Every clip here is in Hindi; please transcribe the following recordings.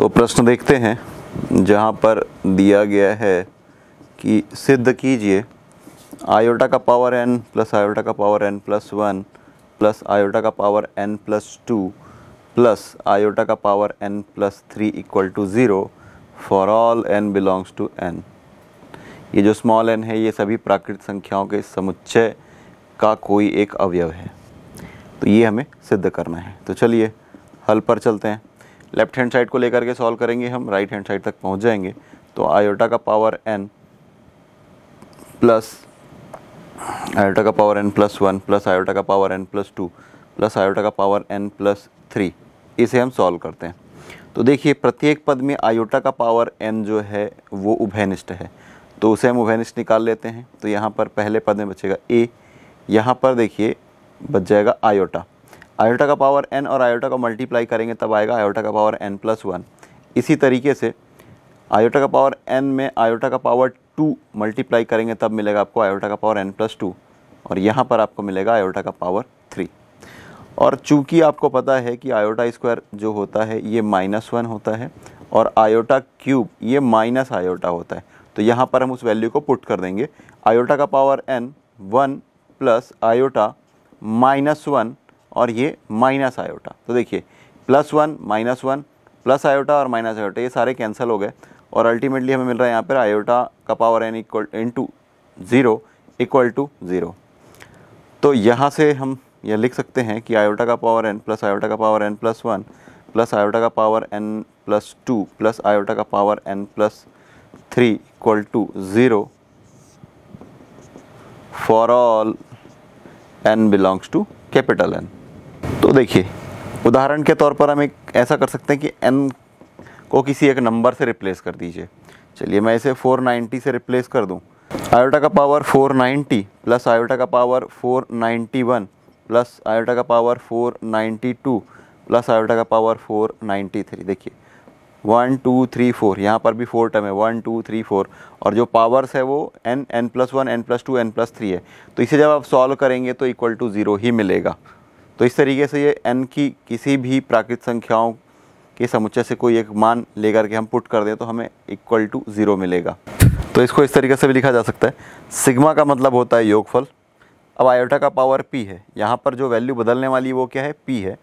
तो प्रश्न देखते हैं जहाँ पर दिया गया है कि सिद्ध कीजिए आयोटा का पावर एन प्लस आयोटा का power N plus one plus iota का power N plus two plus iota का power N plus three equal to zero for all N belongs to n ये जो स्मॉल एन है ये सभी प्राकृतिक संख्याओं के समुच्चय का कोई एक अवयव है तो ये हमें सिद्ध करना है तो चलिए हल पर चलते हैं लेफ्ट हैंड साइड को लेकर के सॉल्व करेंगे हम राइट हैंड साइड तक पहुंच जाएंगे तो आयोटा का पावर एन प्लस आयोटा का power N plus one plus iota का power N plus two plus iota का पावर एन प्लस थ्री इसे हम सॉल्व करते हैं तो देखिए प्रत्येक पद में आयोटा का पावर एन जो है वो उभयनिष्ठ है तो उसे हम उभयनिष्ठ निकाल लेते हैं तो यहाँ पर पहले पद में बचेगा ए यहाँ पर देखिए बच जाएगा आयोटा आयोटा का पावर एन और आयोटा का मल्टीप्लाई करेंगे तब आएगा आयोटा का पावर एन प्लस वन इसी तरीके से आयोटा का पावर एन में आयोटा का पावर टू मल्टीप्लाई करेंगे तब मिलेगा आपको आयोटा का पावर एन प्लस टू और यहाँ पर आपको मिलेगा आयोटा का पावर थ्री और चूंकि आपको पता है कि आयोटा स्क्वायर जो होता है ये माइनस वन होता है और आयोटा क्यूब ये माइनस आयोटा होता है तो यहाँ पर हम उस वैल्यू को पुट कर देंगे आयोटा का power N one plus iota minus one और ये माइनस आयोटा तो देखिए plus one minus one plus iota और माइनस आयोटा ये सारे कैंसिल हो गए और अल्टीमेटली हमें मिल रहा है यहाँ पर आयोटा का power N equal into zero equal to zero तो यहाँ से हम यह लिख सकते हैं कि आयोटा का पावर एन प्लस आयोटा का power N plus one plus iota का power N plus two plus iota का power N plus three equal to zero for all N belongs to capital N तो देखिए उदाहरण के तौर पर हम एक ऐसा कर सकते हैं कि एन को किसी एक नंबर से रिप्लेस कर दीजिए चलिए मैं इसे 490 से रिप्लेस कर दूं आयोटा का पावर 490 प्लस आयोटा का पावर 491 प्लस आयोटा का पावर 492 प्लस आयोटा का पावर 493 देखिए वन टू थ्री फोर यहाँ पर भी फोर टर्म है वन टू थ्री फोर और जो पावर्स है वो N N plus one N plus two N plus three है तो इसे जब आप सॉल्व करेंगे तो इक्वल टू ज़ीरो ही मिलेगा तो इस तरीके से ये एन की किसी भी प्राकृत संख्याओं के समुच्चय से कोई एक मान लेकर के हम पुट कर दें तो हमें इक्वल टू ज़ीरो मिलेगा तो इसको इस तरीके से भी लिखा जा सकता है सिग्मा का मतलब होता है योगफल अब आयोटा का पावर पी है यहाँ पर जो वैल्यू बदलने वाली वो क्या है पी है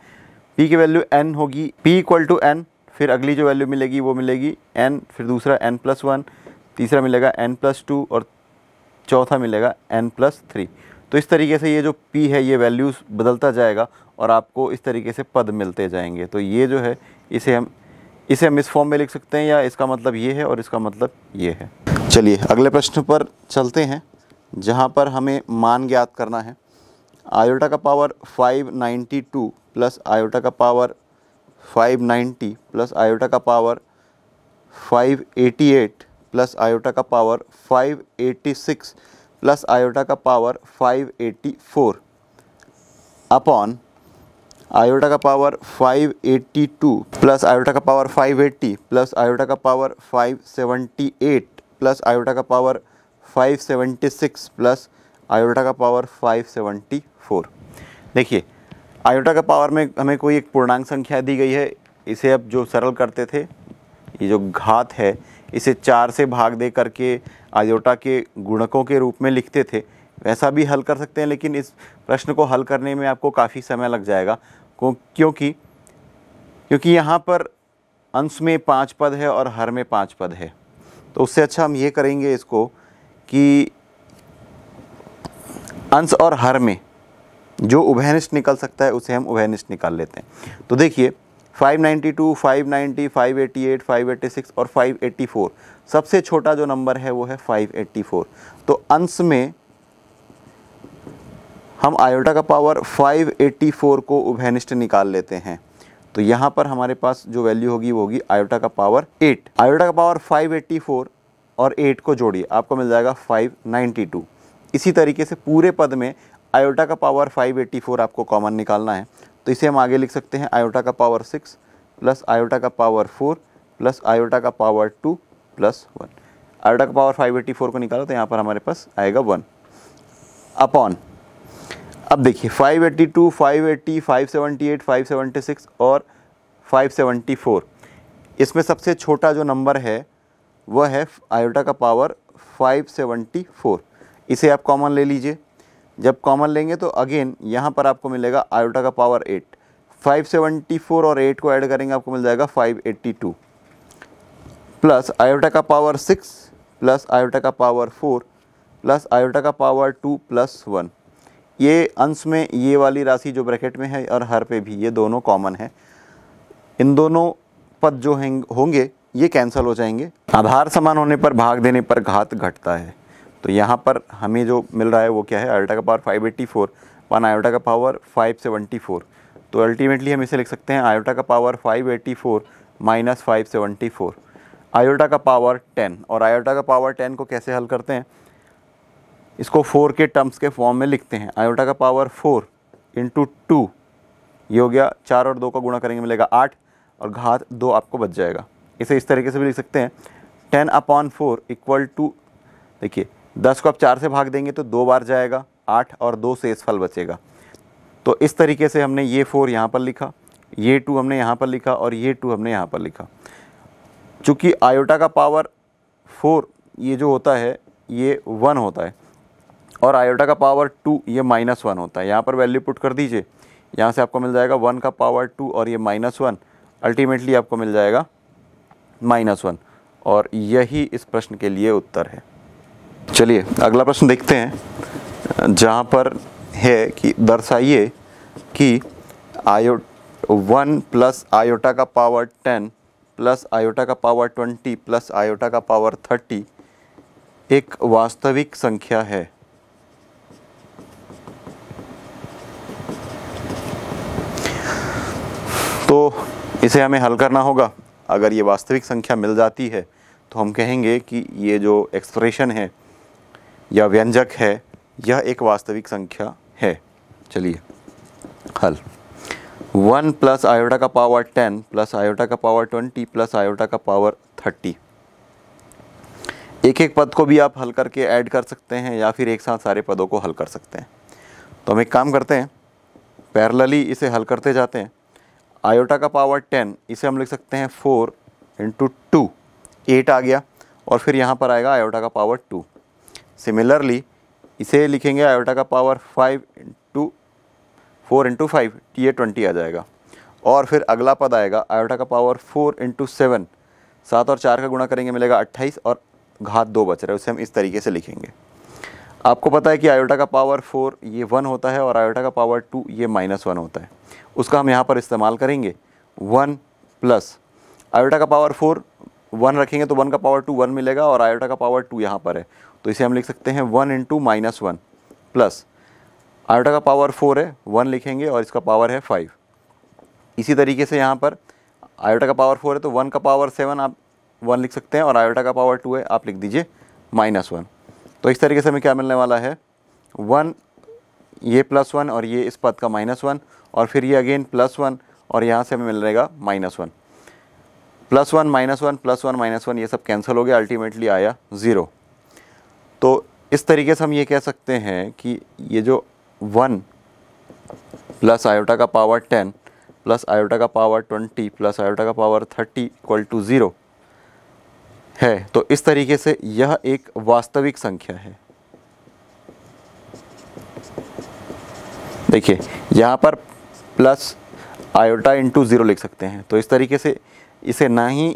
पी की वैल्यू एन होगी पी इक्वल टू एन फिर अगली जो वैल्यू मिलेगी वो मिलेगी एन फिर दूसरा एन प्लस वन तीसरा मिलेगा एन प्लस टू और चौथा मिलेगा एन प्लस थ्री तो इस तरीके से ये जो पी है ये वैल्यूज़ बदलता जाएगा और आपको इस तरीके से पद मिलते जाएंगे तो ये जो है इसे हम इसे हम इस फॉर्म में लिख सकते हैं या इसका मतलब ये है और इसका मतलब ये है चलिए अगले प्रश्न पर चलते हैं जहाँ पर हमें मान ज्ञात करना है आयोटा का पावर 592 प्लस आयोटा का पावर 590 प्लस आयोटा का पावर 588 प्लस आयोटा का पावर 586 प्लस आयोटा का पावर 584 अपॉन आयोटा का पावर 582 प्लस आयोटा का पावर 580 प्लस आयोटा का पावर 578 प्लस आयोटा का पावर 576 प्लस आयोटा का पावर 574 देखिए आयोटा का पावर में हमें कोई एक पूर्णांक संख्या दी गई है इसे अब जो सरल करते थे ये जो घात है इसे चार से भाग दे करके आयोटा के गुणकों के रूप में लिखते थे वैसा भी हल कर सकते हैं लेकिन इस प्रश्न को हल करने में आपको काफ़ी समय लग जाएगा क्योंकि क्योंकि यहाँ पर अंश में पाँच पद है और हर में पाँच पद है तो उससे अच्छा हम ये करेंगे इसको कि अंश और हर में जो उभयनिष्ठ निकल सकता है उसे हम उभयनिष्ठ निकाल लेते हैं तो देखिए 592, 590, 588, 586 और 584 सबसे छोटा जो नंबर है वो है 584 तो अंश में हम आयोटा का पावर 584 को उभयनिष्ठ निकाल लेते हैं तो यहाँ पर हमारे पास जो वैल्यू होगी वो होगी आयोटा का पावर 8 आयोटा का पावर 584 और 8 को जोड़िए आपको मिल जाएगा 592 इसी तरीके से पूरे पद में आयोटा का पावर 584 आपको कॉमन निकालना है तो इसे हम आगे लिख सकते हैं आयोटा का पावर सिक्स प्लस आयोटा का पावर फोर प्लस आयोटा का power two plus one iota का पावर फाइव एटी फोर को निकालो तो यहाँ पर हमारे पास आएगा वन अपॉन अब देखिए five five five two eight five seventy six और फाइव सेवेंटी फोर इसमें सबसे छोटा जो नंबर है वह है आयोटा का पावर फाइव सेवेंटी फोर इसे आप कॉमन ले लीजिए जब कॉमन लेंगे तो अगेन यहाँ पर आपको मिलेगा आयोटा का पावर एट 574 और 8 को ऐड करेंगे आपको मिल जाएगा 582 प्लस आयोटा का पावर 6 प्लस आयोटा का पावर 4 प्लस आयोटा का पावर 2 प्लस 1 ये अंश में ये वाली राशि जो ब्रैकेट में है और हर पे भी ये दोनों कॉमन है इन दोनों पद जो होंगे ये कैंसिल हो जाएंगे आधार समान होने पर भाग देने पर घात घटता है तो यहाँ पर हमें जो मिल रहा है वो क्या है अल्टा का power 584 eighty four one iota का पावर 574 तो अल्टीमेटली हम इसे लिख सकते हैं आयोटा का power 584 eighty four minus five iota का पावर 10 और आयोटा का पावर 10 को कैसे हल करते हैं इसको 4 के टर्म्स के फॉर्म में लिखते हैं आयोटा का पावर 4 इंटू टू ये हो गया चार और दो का गुणा करेंगे मिलेगा आठ और घात दो आपको बच जाएगा इसे इस तरीके से भी लिख सकते हैं ten upon four equal to देखिए दस को आप चार से भाग देंगे तो दो बार जाएगा आठ और दो से फल बचेगा तो इस तरीके से हमने ये फोर यहाँ पर लिखा ये टू हमने यहाँ पर लिखा और ये टू हमने यहाँ पर लिखा चूँकि आयोटा का पावर फोर ये जो होता है ये वन होता है और आयोटा का पावर टू ये माइनस वन होता है यहाँ पर वैल्यू पुट कर दीजिए यहाँ से आपको मिल जाएगा वन का पावर टू और ये माइनस वन अल्टीमेटली आपको मिल जाएगा माइनस वन और यही इस प्रश्न के लिए उत्तर है चलिए अगला प्रश्न देखते हैं जहाँ पर है कि दर्शाइए कि आयो वन प्लस आयोटा का पावर टेन प्लस आयोटा का पावर ट्वेंटी प्लस आयोटा का पावर थर्टी एक वास्तविक संख्या है तो इसे हमें हल करना होगा अगर ये वास्तविक संख्या मिल जाती है तो हम कहेंगे कि ये जो एक्सप्रेशन है या व्यंजक है यह एक वास्तविक संख्या है चलिए हल वन प्लस आयोटा का पावर टेन प्लस आयोटा का पावर ट्वेंटी प्लस आयोटा का पावर थर्टी एक एक पद को भी आप हल करके ऐड कर सकते हैं या फिर एक साथ सारे पदों को हल कर सकते हैं तो हम एक काम करते हैं पैरलली इसे हल करते जाते हैं आयोटा का पावर टेन इसे हम लिख सकते हैं फोर इंटू टू एट आ गया और फिर यहाँ पर आएगा आयोटा का पावर टू सिमिलरली इसे लिखेंगे आयोटा का power five into four into five ये ट्वेंटी आ जाएगा और फिर अगला पद आएगा आयोटा का पावर फोर इंटू सेवन सात और चार का गुणा करेंगे मिलेगा अट्ठाईस और घात दो बच रहा है उसे हम इस तरीके से लिखेंगे आपको पता है कि आयोटा का पावर फोर ये वन होता है और आयोटा का पावर टू ये माइनस वन होता है उसका हम यहाँ पर इस्तेमाल करेंगे वन प्लस आयोटा का पावर फोर वन रखेंगे तो वन का पावर टू वन मिलेगा और आयोटा का पावर टू यहाँ पर है तो इसे हम लिख सकते हैं one into minus one plus iota का पावर फोर है वन लिखेंगे और इसका पावर है फाइव इसी तरीके से यहाँ पर आयोटा का पावर फोर है तो वन का पावर सेवन आप वन लिख सकते हैं और आयोटा का पावर टू है आप लिख दीजिए माइनस वन तो इस तरीके से हमें क्या मिलने वाला है वन ये प्लस वन और ये इस पद का माइनस वन और फिर ये अगेन प्लस वन और यहाँ से हमें मिल रहेगा minus one plus one minus one plus one minus one ये सब कैंसिल हो गया अल्टीमेटली आया ज़ीरो तो इस तरीके से हम ये कह सकते हैं कि ये जो वन प्लस आयोटा का पावर टेन प्लस आयोटा का पावर ट्वेंटी प्लस आयोटा का power thirty equal to zero है तो इस तरीके से यह एक वास्तविक संख्या है देखिए यहाँ पर प्लस आयोटा इंटू ज़ीरो लिख सकते हैं तो इस तरीके से इसे ना ही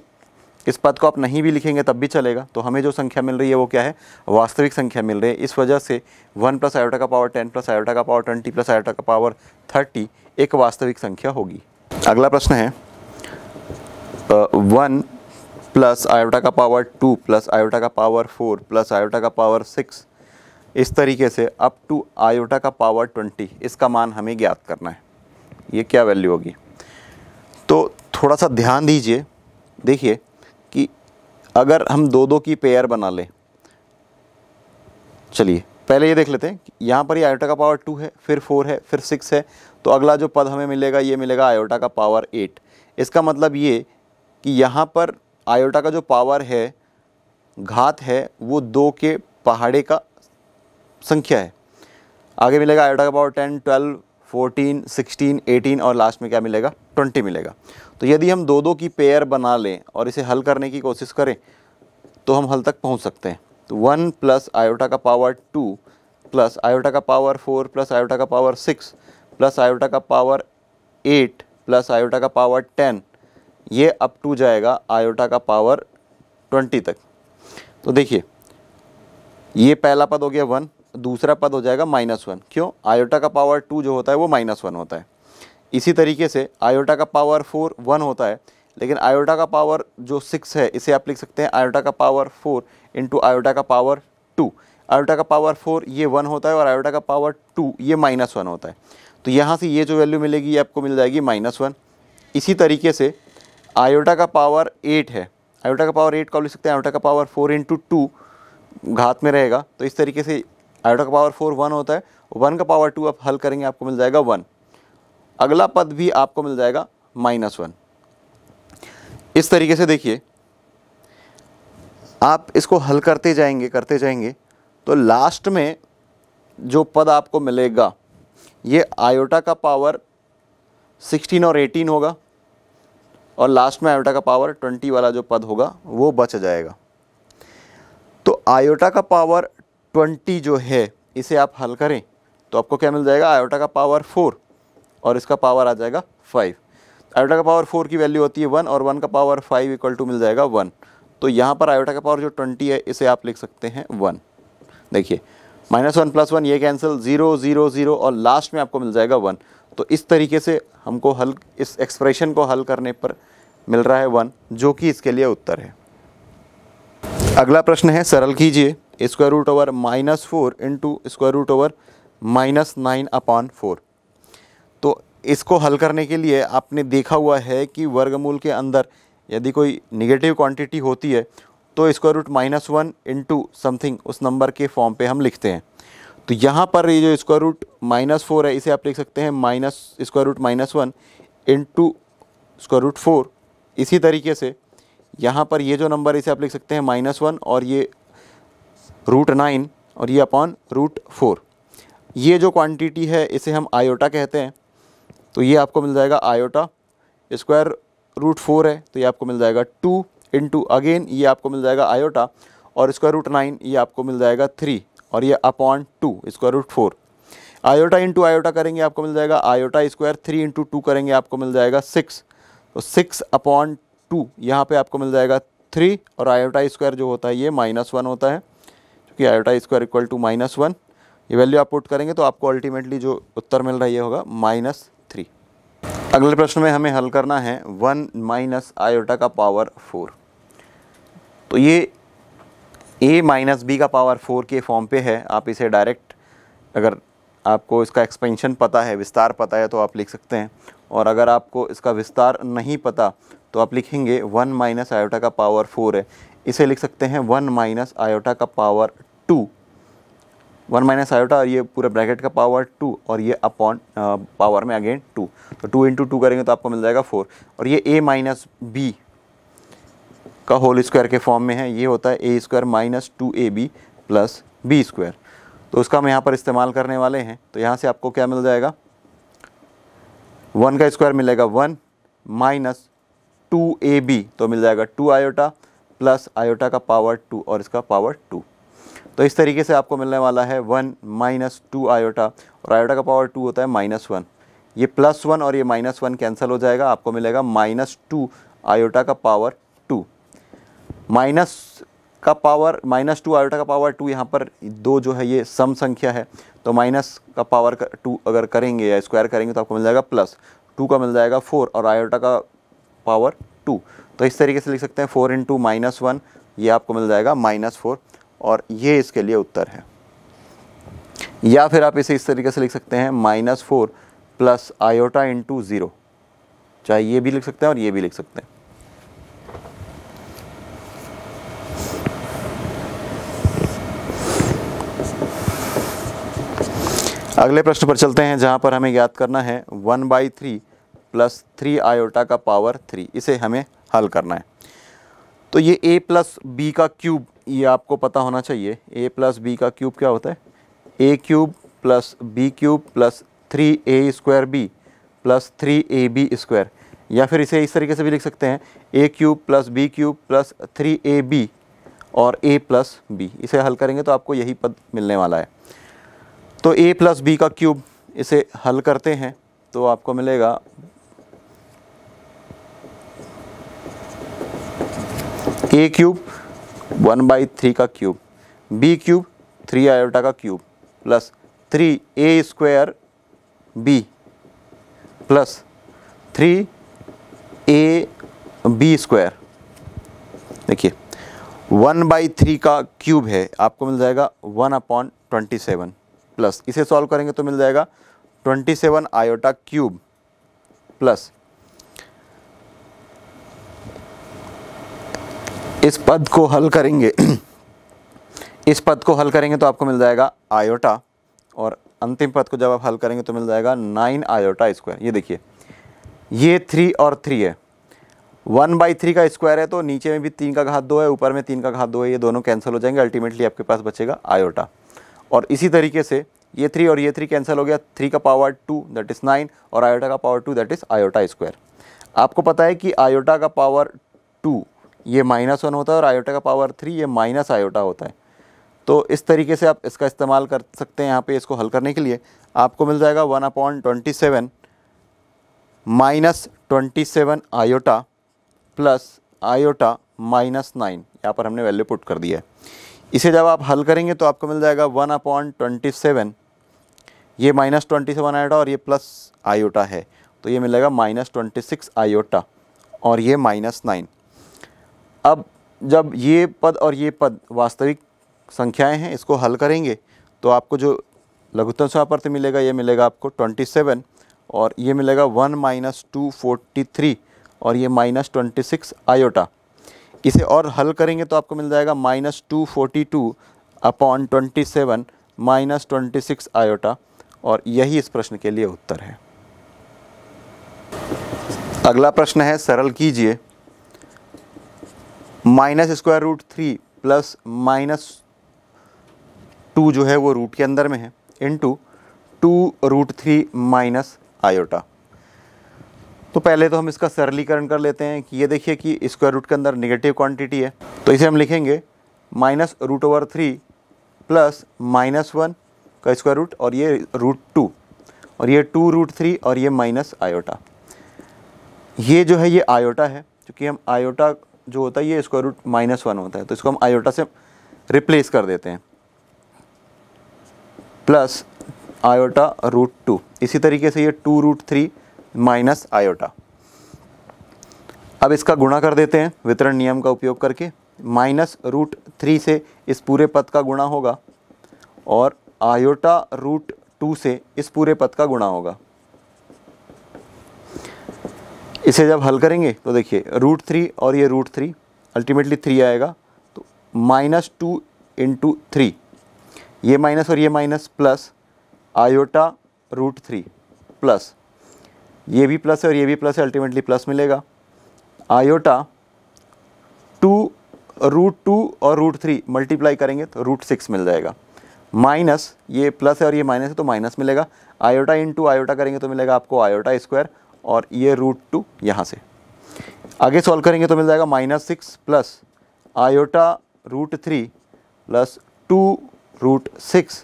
इस पद को आप नहीं भी लिखेंगे तब भी चलेगा तो हमें जो संख्या मिल रही है वो क्या है वास्तविक संख्या मिल रही है इस वजह से वन प्लस आयोटा का पावर टेन प्लस आयोटा का पावर ट्वेंटी प्लस आयोटा का पावर थर्टी एक वास्तविक संख्या होगी अगला प्रश्न है वन प्लस आयोटा का पावर टू प्लस आयोटा का पावर फोर प्लस आयोटा का पावर सिक्स इस तरीके से अप टू आयोटा का पावर ट्वेंटी इसका मान हमें ज्ञात करना है ये क्या वैल्यू होगी तो थोड़ा सा ध्यान दीजिए देखिए कि अगर हम दो दो की पेयर बना लें चलिए पहले ये देख लेते हैं यहाँ पर ही आयोटा का पावर टू है फिर फोर है फिर सिक्स है तो अगला जो पद हमें मिलेगा ये मिलेगा आयोटा का पावर एट इसका मतलब ये कि यहाँ पर आयोटा का जो पावर है घात है वो दो के पहाड़े का संख्या है आगे मिलेगा आयोटा का power ten twelve fourteen sixteen eighteen और लास्ट में क्या मिलेगा ट्वेंटी मिलेगा तो यदि हम दो दो की पेयर बना लें और इसे हल करने की कोशिश करें तो हम हल तक पहुंच सकते हैं तो वन प्लस आयोटा का पावर टू प्लस आयोटा का पावर फोर प्लस आयोटा का पावर सिक्स प्लस आयोटा का पावर एट प्लस आयोटा का पावर टेन ये अप टू जाएगा आयोटा का पावर ट्वेंटी तक तो देखिए ये पहला पद हो गया वन दूसरा पद हो जाएगा माइनस वन क्यों आयोटा का पावर टू जो होता है वो माइनस वन होता है इसी तरीके से आयोटा का पावर फोर वन होता है लेकिन आयोटा का पावर जो सिक्स है इसे आप लिख सकते हैं आयोटा का पावर फोर इंटू आयोटा का पावर टू आयोटा का पावर फोर ये वन होता है और आयोटा का पावर टू ये माइनस वन होता है तो यहाँ से ये जो वैल्यू मिलेगी ये आपको मिल जाएगी माइनस वन इसी तरीके से आयोटा का पावर एट है आयोटा का पावर एट को लिख सकते हैं आयोटा का पावर फोर इंटू टू घात में रहेगा तो इस तरीके से आयोटा का पावर फोर वन होता है वन का पावर टू आप हल करेंगे आपको मिल जाएगा वन अगला पद भी आपको मिल जाएगा माइनस वन इस तरीके से देखिए आप इसको हल करते जाएंगे करते जाएंगे तो लास्ट में जो पद आपको मिलेगा ये आयोटा का पावर सिक्सटीन और एटीन होगा और लास्ट में आयोटा का पावर ट्वेंटी वाला जो पद होगा वो बच जाएगा तो आयोटा का पावर ट्वेंटी जो है इसे आप हल करें तो आपको क्या मिल जाएगा आयोटा का पावर फोर और इसका पावर आ जाएगा फाइव आयोटा का पावर फोर की वैल्यू होती है वन और वन का पावर फाइव इक्वल टू मिल जाएगा वन तो यहाँ पर आयोटा का पावर जो ट्वेंटी है इसे आप लिख सकते हैं वन देखिए माइनस वन प्लस वन ये कैंसिल ज़ीरो ज़ीरो ज़ीरो और लास्ट में आपको मिल जाएगा वन तो इस तरीके से हमको हल इस एक्सप्रेशन को हल करने पर मिल रहा है वन जो कि इसके लिए उत्तर है अगला प्रश्न है सरल कीजिए square root over minus four into square root over minus nine upon four तो इसको हल करने के लिए आपने देखा हुआ है कि वर्गमूल के अंदर यदि कोई निगेटिव क्वान्टिटी होती है तो square root minus one into something उस नंबर के फॉर्म पे हम लिखते हैं तो यहाँ पर ये जो स्क्वायर रूट माइनस फोर है इसे आप लिख सकते हैं minus square root minus one into square root four इसी तरीके से यहाँ पर ये जो नंबर इसे आप लिख सकते हैं माइनस वन और ये रूट नाइन और ये अपॉन रूट फोर ये जो क्वांटिटी है इसे हम आयोटा कहते हैं तो ये आपको मिल जाएगा आयोटा स्क्वायर रूट फोर है तो ये आपको मिल जाएगा टू इंटू अगेन ये आपको मिल जाएगा आयोटा और स्क्वायर रूट नाइन ये आपको मिल जाएगा थ्री और ये upon two square root four iota into iota करेंगे आपको मिल जाएगा iota square three into two करेंगे आपको मिल जाएगा सिक्स तो सिक्स अपॉन टू यहाँ पर आपको मिल जाएगा थ्री और आयोटा स्क्वायर जो होता है ये माइनस वन होता है कि iota square equal to minus one ये वैल्यू आप पुट करेंगे तो आपको अल्टीमेटली जो उत्तर मिल रहा है ये होगा माइनस थ्री अगले प्रश्न में हमें हल करना है वन माइनस आयोटा का पावर फोर तो ये ए माइनस बी का पावर फोर के फॉर्म पे है आप इसे डायरेक्ट अगर आपको इसका एक्सपेंशन पता है विस्तार पता है तो आप लिख सकते हैं और अगर आपको इसका विस्तार नहीं पता तो आप लिखेंगे वन माइनस आयोटा का पावर फोर है इसे लिख सकते हैं वन माइनस आयोटा का power two one minus iota और ये पूरा ब्रैकेट का पावर टू और ये अपॉन पावर में अगेन टू तो टू इंटू टू करेंगे तो आपको मिल जाएगा फोर और ये ए माइनस बी का होल स्क्वायर के फॉर्म में है ये होता है A square minus two A B plus B square तो उसका हम यहाँ पर इस्तेमाल करने वाले हैं तो यहाँ से आपको क्या मिल जाएगा वन का स्क्वायर मिलेगा one minus two A B तो मिल जाएगा टू आयोटा प्लस आयोटा का पावर टू और इसका पावर टू तो इस तरीके से आपको मिलने वाला है वन माइनस टू आयोटा और आयोटा का पावर टू होता है माइनस वन ये प्लस वन और ये माइनस वन कैंसिल हो जाएगा आपको मिलेगा माइनस टू आयोटा का पावर टू माइनस का पावर माइनस टू आयोटा का पावर टू यहाँ पर दो जो है ये सम संख्या है तो माइनस का पावर टू अगर करेंगे या स्क्वायर करेंगे तो आपको मिल जाएगा प्लस टू का मिल जाएगा फोर और आयोटा का पावर टू तो इस तरीके से लिख सकते हैं फोर इंटू माइनस वन ये आपको मिल जाएगा माइनस फोर और ये इसके लिए उत्तर है या फिर आप इसे इस तरीके से लिख सकते हैं minus four plus iota into zero चाहे ये भी लिख सकते हैं और ये भी लिख सकते हैं अगले प्रश्न पर चलते हैं जहां पर हमें याद करना है one by three plus three iota का पावर थ्री इसे हमें हल करना है तो ये ए प्लस बी का क्यूब ये आपको पता होना चाहिए ए प्लस बी का क्यूब क्या होता है A cube plus B cube plus three A square B plus three A B square या फिर इसे इस तरीके से भी लिख सकते हैं A cube plus B cube plus three A B और ए प्लस बी इसे हल करेंगे तो आपको यही पद मिलने वाला है तो ए प्लस बी का क्यूब इसे हल करते हैं तो आपको मिलेगा A cube one by three का cube B cube three iota का cube plus three A square B plus three A B square देखिए वन बाई थ्री का क्यूब है आपको मिल जाएगा one upon twenty seven plus इसे सॉल्व करेंगे तो मिल जाएगा twenty seven iota cube plus इस पद को हल करेंगे इस पद को हल करेंगे तो आपको मिल जाएगा आयोटा और अंतिम पद को जब आप हल करेंगे तो मिल जाएगा नाइन आयोटा स्क्वायर ये देखिए ये थ्री और थ्री है वन बाई थ्री का स्क्वायर है तो नीचे में भी तीन का घात दो है ऊपर में तीन का घात दो है ये दोनों कैंसिल हो जाएंगे अल्टीमेटली आपके पास बचेगा आयोटा और इसी तरीके से ये थ्री और ये थ्री कैंसिल हो गया थ्री का power two that is nine और आयोटा का power two that is iota square आपको पता है कि आयोटा का पावर टू ये माइनस वन होता है और आयोटा का पावर थ्री ये माइनस आयोटा होता है तो इस तरीके से आप इसका इस्तेमाल कर सकते हैं यहाँ पे इसको हल करने के लिए आपको मिल जाएगा one upon twenty seven minus twenty seven iota plus iota minus nine यहाँ पर हमने वैल्यू पुट कर दिया है इसे जब आप हल करेंगे तो आपको मिल जाएगा वन अपॉन ट्वेंटी सेवन ये माइनस ट्वेंटी सेवन आयोटा और ये प्लस आयोटा है तो ये मिलेगा माइनस ट्वेंटी सिक्स आयोटा और ये माइनस नाइन अब जब ये पद और ये पद वास्तविक संख्याएं हैं इसको हल करेंगे तो आपको जो लघुत्तम समापर्त मिलेगा ये मिलेगा आपको ट्वेंटी सेवन और ये मिलेगा one minus two forty three और ये माइनस ट्वेंटी सिक्स आयोटा इसे और हल करेंगे तो आपको मिल जाएगा minus two forty two upon twenty seven minus twenty six iota और यही इस प्रश्न के लिए उत्तर है अगला प्रश्न है सरल कीजिए minus square root three plus minus two जो है वो रूट के अंदर में है into two root three minus iota तो पहले तो हम इसका सरलीकरण कर लेते हैं कि ये देखिए कि स्क्वायर रूट के अंदर नेगेटिव क्वांटिटी है तो इसे हम लिखेंगे minus root over three plus minus one का स्क्वायर रूट और ये रूट टू और ये टू रूट थ्री और ये माइनस आयोटा ये जो है ये आयोटा है क्योंकि हम आयोटा जो होता है ये स्क्वायर रूट माइनस वन होता है तो इसको हम आयोटा से रिप्लेस कर देते हैं प्लस आयोटा रूट टू इसी तरीके से ये two root three minus iota अब इसका गुणा कर देते हैं वितरण नियम का उपयोग करके माइनस रूट थ्री से इस पूरे पद का गुणा होगा और आयोटा रूट टू से इस पूरे पद का गुणा होगा इसे जब हल करेंगे तो देखिए रूट थ्री और ये रूट थ्री अल्टीमेटली थ्री आएगा तो माइनस टू इंटू थ्री ये माइनस और ये minus plus iota root three plus ये भी प्लस है और ये भी प्लस है अल्टीमेटली प्लस मिलेगा आयोटा टू रूट टू और रूट थ्री मल्टीप्लाई करेंगे तो रूट सिक्स मिल जाएगा माइनस ये प्लस है और ये माइनस है तो माइनस मिलेगा आयोटा इंटू आयोटा करेंगे तो मिलेगा आपको आयोटा स्क्वायर और ये रूट टू यहाँ से आगे सॉल्व करेंगे तो मिल जाएगा minus six plus iota root three plus two root six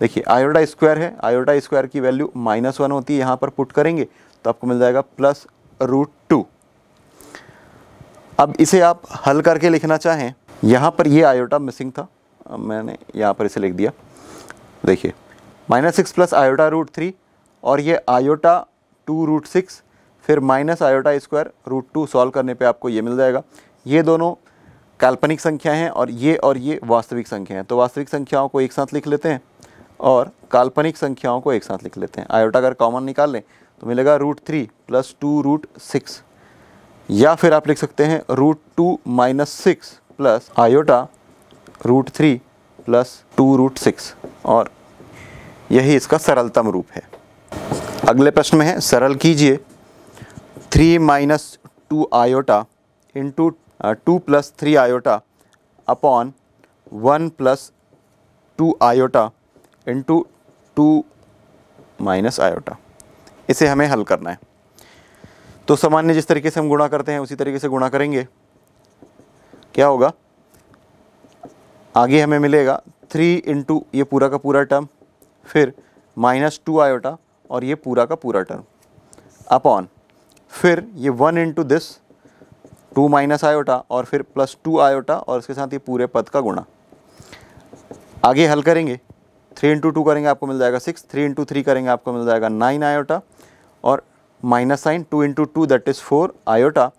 देखिए आयोटा स्क्वायर है आयोटा स्क्वायर की वैल्यू माइनस वन होती है यहाँ पर पुट करेंगे तो आपको मिल जाएगा प्लस रूट टू अब इसे आप हल करके लिखना चाहें यहाँ पर ये आयोटा मिसिंग था मैंने यहाँ पर इसे लिख दिया देखिए minus six plus iota root three और ये आयोटा टू रूट सिक्स फिर minus iota square root two solve करने पे आपको ये मिल जाएगा ये दोनों काल्पनिक संख्याएं हैं और ये और ये वास्तविक संख्या हैं तो वास्तविक संख्याओं को एक साथ लिख लेते हैं और काल्पनिक संख्याओं को एक साथ लिख लेते हैं आयोटा अगर कॉमन निकाल लें तो मिलेगा root three plus two root six या फिर आप लिख सकते हैं root two minus six plus iota root three plus two root six और यही इसका सरलतम रूप है अगले प्रश्न में है सरल कीजिए three minus two iota into two plus three iota upon one plus two iota into two minus iota इसे हमें हल करना है तो सामान्य जिस तरीके से हम गुणा करते हैं उसी तरीके से गुणा करेंगे क्या होगा आगे हमें मिलेगा थ्री इंटू ये पूरा का पूरा टर्म फिर माइनस टू आयोटा और ये पूरा का पूरा टर्म अपॉन फिर ये one into this two minus iota और फिर प्लस टू आयोटा और इसके साथ ये पूरे पद का गुणा आगे हल करेंगे थ्री इंटू टू करेंगे आपको मिल जाएगा सिक्स थ्री इंटू थ्री करेंगे आपको मिल जाएगा नाइन आयोटा और minus sign two into two that is four iota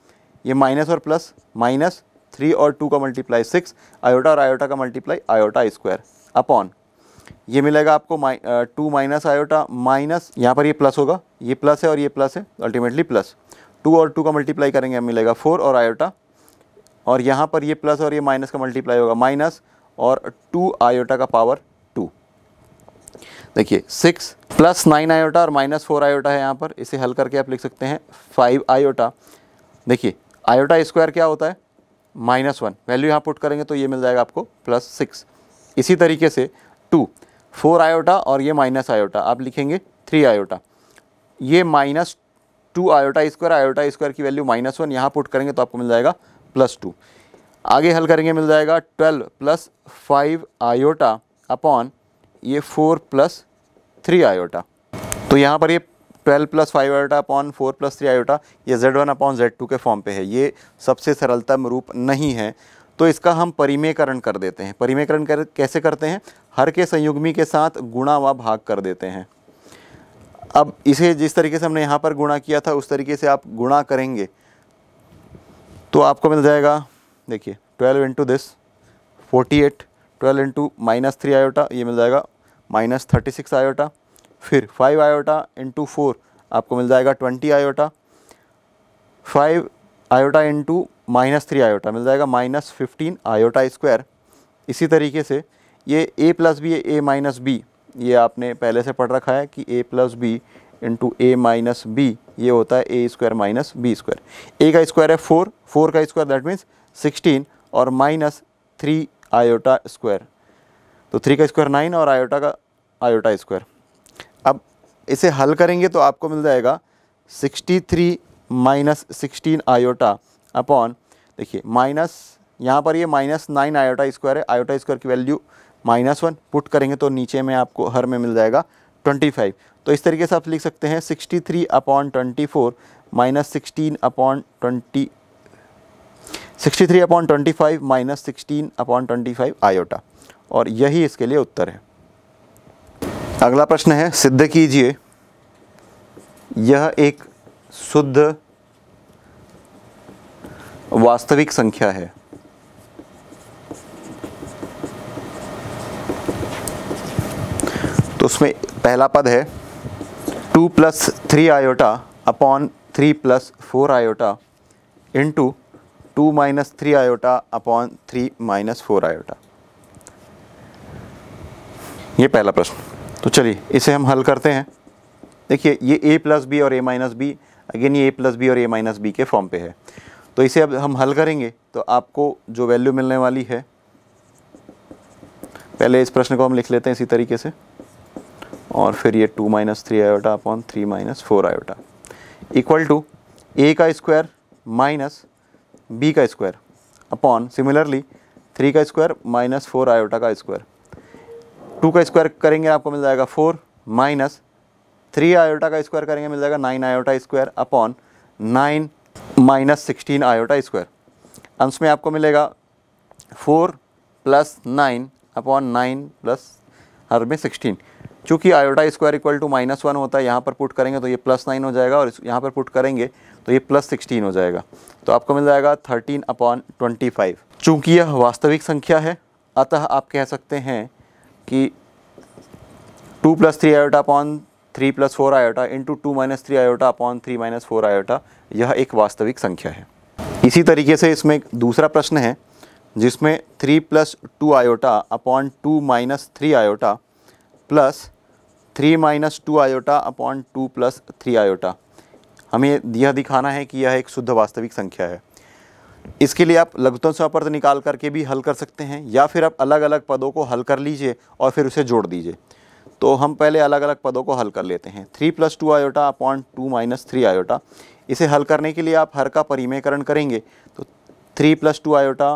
ये माइनस और प्लस माइनस थ्री और टू का मल्टीप्लाई सिक्स आयोटा और आयोटा का मल्टीप्लाई आयोटा स्क्वायर अपॉन ये मिलेगा आपको माइ टू माइनस आयोटा माइनस यहाँ पर ये प्लस होगा ये प्लस है और ये प्लस है अल्टीमेटली प्लस टू और टू का मल्टीप्लाई करेंगे मिलेगा फोर और आयोटा और यहाँ पर ये प्लस और ये माइनस का मल्टीप्लाई होगा माइनस और टू आयोटा का पावर टू देखिए सिक्स प्लस नाइन आयोटा और माइनस फोर आयोटा है यहाँ पर इसे हल करके आप लिख सकते हैं फाइव आयोटा देखिए आयोटा स्क्वायर क्या होता है माइनस वन वैल्यू यहाँ पुट करेंगे तो ये मिल जाएगा आपको प्लस सिक्स इसी तरीके से टू फोर आयोटा और ये माइनस आयोटा आप लिखेंगे थ्री आयोटा ये minus two iota square iota square की वैल्यू माइनस वन यहाँ पुट करेंगे तो आपको मिल जाएगा प्लस टू आगे हल करेंगे मिल जाएगा twelve plus five iota upon ये फोर प्लस थ्री आयोटा तो यहाँ पर ये twelve plus five iota upon four plus three iota ये Z one upon Z two के फॉर्म पे है ये सबसे सरलतम रूप नहीं है तो इसका हम परिमेयकरण कर देते हैं परिमेयकरण कर, कैसे करते हैं हर के संयुग्मी के साथ गुणा व भाग कर देते हैं अब इसे जिस तरीके से हमने यहाँ पर गुणा किया था उस तरीके से आप गुणा करेंगे तो आपको मिल जाएगा देखिए twelve into this forty eight twelve into minus three iota ये मिल जाएगा माइनस थर्टी सिक्स आयोटा फिर फाइव आयोटा इंटू फोर आपको मिल जाएगा twenty iota five iota into minus three iota मिल जाएगा माइनस फिफ्टीन आयोटा स्क्वायर इसी तरीके से ये A plus B A minus B ये आपने पहले से पढ़ रखा है कि A plus B into A minus B ये होता है A square minus B square A का स्क्वायर है फोर फोर का स्क्वायर दैट मीन्स सिक्सटीन और माइनस थ्री आयोटा स्क्वायर तो थ्री का स्क्वायर नाइन और आयोटा का आयोटा स्क्वायर अब इसे हल करेंगे तो आपको मिल जाएगा sixty three minus sixteen iota upon देखिए माइनस यहाँ पर ये माइनस नाइन आयोटा स्क्वायर है आयोटा स्क्वायर की वैल्यू माइनस वन पुट करेंगे तो नीचे में आपको हर में मिल जाएगा ट्वेंटी फाइव तो इस तरीके से आप लिख सकते हैं sixty three upon twenty four minus sixteen upon twenty sixty three upon twenty five minus sixteen upon twenty five iota और यही इसके लिए उत्तर है अगला प्रश्न है सिद्ध कीजिए यह एक शुद्ध वास्तविक संख्या है उसमें पहला पद है two plus three iota upon three plus four iota into two minus three iota upon three minus four iota ये पहला प्रश्न तो चलिए इसे हम हल करते हैं देखिए ये a प्लस बी और a माइनस बी अगेन ये a प्लस बी और a माइनस बी के फॉर्म पे है तो इसे अब हम हल करेंगे तो आपको जो वैल्यू मिलने वाली है पहले इस प्रश्न को हम लिख लेते हैं इसी तरीके से और फिर ये two minus three iota upon three minus four iota equal to A का स्क्वायर माइनस बी का स्क्वायर अपॉन सिमिलरली थ्री का स्क्वायर माइनस फोर आयोटा का स्क्वायर टू का स्क्वायर करेंगे आपको मिल जाएगा फोर माइनस थ्री आयोटा का स्क्वायर करेंगे मिल जाएगा nine iota square upon nine minus sixteen iota square अंश में आपको मिलेगा four plus nine upon nine plus हर में सिक्सटीन चूँकि iota square equal to minus one होता है यहाँ पर पुट करेंगे तो ये प्लस नाइन हो जाएगा और यहाँ पर पुट करेंगे तो ये प्लस सिक्सटीन हो जाएगा तो आपको मिल जाएगा थर्टीन अपॉन ट्वेंटी फाइव चूँकि यह वास्तविक संख्या है अतः आप कह सकते हैं कि two plus three iota upon three plus four iota into two minus three iota upon three minus four iota यह एक वास्तविक संख्या है इसी तरीके से इसमें एक दूसरा प्रश्न है जिसमें three plus two iota upon two minus three iota plus three minus two iota upon two plus three iota हमें यह दिखाना है कि यह एक शुद्ध वास्तविक संख्या है इसके लिए आप लघुतम समापर्त निकाल करके भी हल कर सकते हैं या फिर आप अलग अलग पदों को हल कर लीजिए और फिर उसे जोड़ दीजिए तो हम पहले अलग अलग पदों को हल कर लेते हैं three plus two iota upon two minus three iota इसे हल करने के लिए आप हर का परिमेयकरण करेंगे तो three plus two iota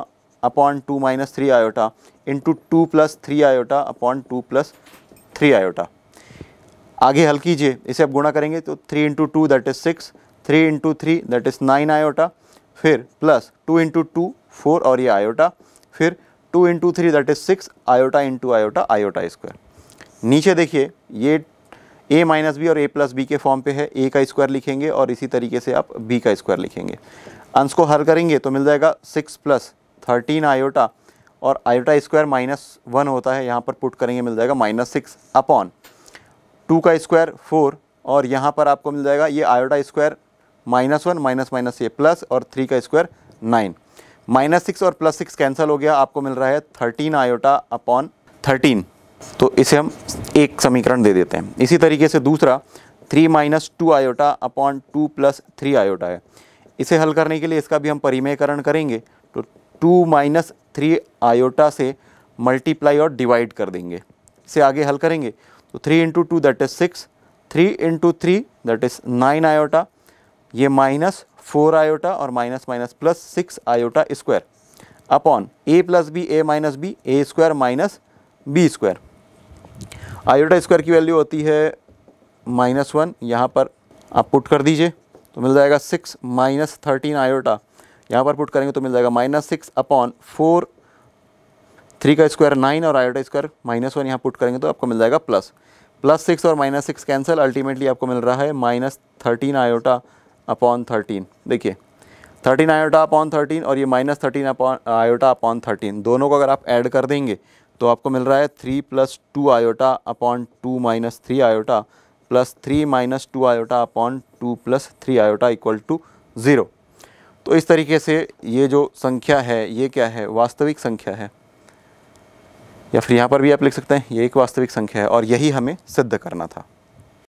upon two minus three iota into two plus three iota upon two plus three iota आगे हल कीजिए इसे आप गुणा करेंगे तो three into two that is six three into three that is nine iota फिर plus two into two four और ये आयोटा फिर two into three that is six iota into iota iota square नीचे देखिए ये ए माइनस बी और ए प्लस बी के फॉर्म पे है ए का स्क्वायर लिखेंगे और इसी तरीके से आप बी का स्क्वायर लिखेंगे अंश को हल करेंगे तो मिल जाएगा सिक्स प्लस थर्टीन आयोटा और आयोटा स्क्वायर माइनस वन होता है यहाँ पर पुट करेंगे मिल जाएगा माइनस सिक्स अपॉन टू का स्क्वायर फोर और यहाँ पर आपको मिल जाएगा ये iota square minus one minus minus ये प्लस और थ्री का स्क्वायर नाइन माइनस सिक्स और प्लस सिक्स कैंसिल हो गया आपको मिल रहा है थर्टीन आयोटा अपॉन थर्टीन तो इसे हम एक समीकरण दे देते हैं इसी तरीके से दूसरा three minus two iota upon two plus three iota है इसे हल करने के लिए इसका भी हम परिमयकरण करेंगे तो टू माइनस थ्री आयोटा से मल्टीप्लाई और डिवाइड कर देंगे इसे आगे हल करेंगे तो three into two that is six three into three that is nine iota ये माइनस फोर आयोटा और minus minus plus six iota square upon A plus B A minus B A square minus B square iota square की वैल्यू होती है माइनस वन यहाँ पर आप पुट कर दीजिए तो मिल जाएगा सिक्स माइनस थर्टीन आयोटा यहाँ पर पुट करेंगे तो मिल जाएगा minus six upon four three का स्क्वायर नाइन और आयोटा स्क्वायर माइनस वन यहाँ पुट करेंगे तो आपको मिल जाएगा प्लस प्लस सिक्स और माइनस सिक्स कैंसिल अल्टीमेटली आपको मिल रहा है minus thirteen iota upon thirteen देखिए थर्टीन आयोटा अपॉन थर्टीन और ये minus thirteen upon iota upon thirteen दोनों को अगर आप ऐड कर देंगे तो आपको मिल रहा है three plus two iota upon two minus three iota plus three minus two iota upon two plus three iota equal to zero तो इस तरीके से ये जो संख्या है ये क्या है वास्तविक संख्या है या फिर यहाँ पर भी आप लिख सकते हैं ये एक वास्तविक संख्या है और यही हमें सिद्ध करना था